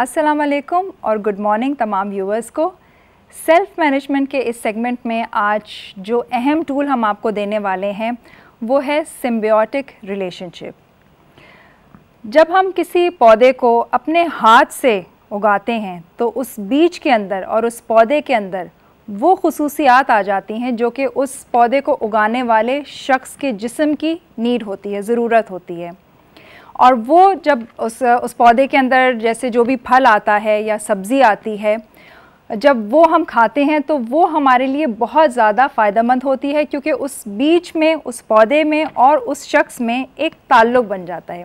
अस्सलाम वालेकुम और गुड मॉर्निंग तमाम व्यूवर्स को सेल्फ़ मैनेजमेंट के इस सेगमेंट में आज जो अहम टूल हम आपको देने वाले हैं वो है सिम्बियोटिक रिलेशनशिप जब हम किसी पौधे को अपने हाथ से उगाते हैं तो उस बीज के अंदर और उस पौधे के अंदर वो खसूसियात आ जाती हैं जो कि उस पौधे को उगाने वाले शख्स के जिस्म की नीड होती है ज़रूरत होती है और वो जब उस उस पौधे के अंदर जैसे जो भी फल आता है या सब्ज़ी आती है जब वो हम खाते हैं तो वो हमारे लिए बहुत ज़्यादा फ़ायदेमंद होती है क्योंकि उस बीच में उस पौधे में और उस शख्स में एक ताल्लुक़ बन जाता है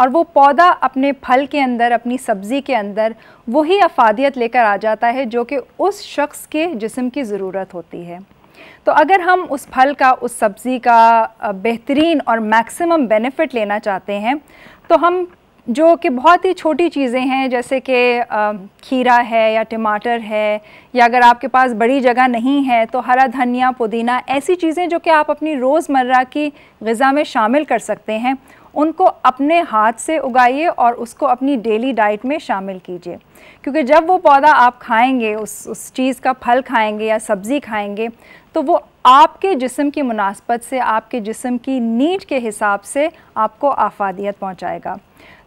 और वो पौधा अपने फल के अंदर अपनी सब्ज़ी के अंदर वही अफादियत लेकर आ जाता है जो कि उस शख्स के जिसम की ज़रूरत होती है तो अगर हम उस फल का उस सब्ज़ी का बेहतरीन और मैक्सिमम बेनिफिट लेना चाहते हैं तो हम जो कि बहुत ही छोटी चीज़ें हैं जैसे कि खीरा है या टमाटर है या अगर आपके पास बड़ी जगह नहीं है तो हरा धनिया पुदीना ऐसी चीज़ें जो कि आप अपनी रोज़मर्रा की गज़ा में शामिल कर सकते हैं उनको अपने हाथ से उगाइए और उसको अपनी डेली डाइट में शामिल कीजिए क्योंकि जब वो पौधा आप खाएंगे उस उस चीज़ का फल खाएंगे या सब्ज़ी खाएंगे तो वो आपके जिस्म की मुनासबत से आपके जिस्म की नीड के हिसाब से आपको आफादियत पहुंचाएगा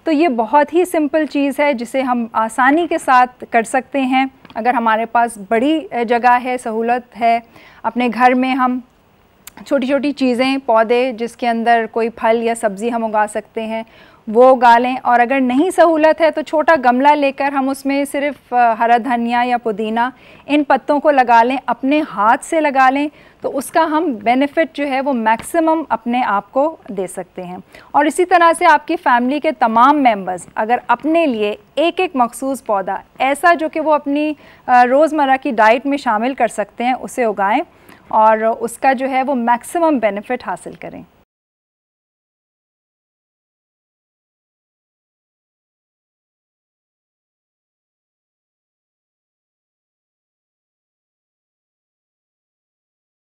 तो ये बहुत ही सिंपल चीज़ है जिसे हम आसानी के साथ कर सकते हैं अगर हमारे पास बड़ी जगह है सहूलत है अपने घर में हम छोटी छोटी चीज़ें पौधे जिसके अंदर कोई फल या सब्ज़ी हम उगा सकते हैं वो उगा लें और अगर नहीं सहूलत है तो छोटा गमला लेकर हम उसमें सिर्फ हरा धनिया या पुदीना इन पत्तों को लगा लें अपने हाथ से लगा लें तो उसका हम बेनिफिट जो है वो मैक्सिमम अपने आप को दे सकते हैं और इसी तरह से आपकी फ़ैमिली के तमाम मेंबर्स अगर अपने लिए एक एक मखसूस पौधा ऐसा जो कि वो अपनी रोज़मर्रा की डाइट में शामिल कर सकते हैं उसे उगाएँ और उसका जो है वो मैक्सिमम बेनिफिट हासिल करें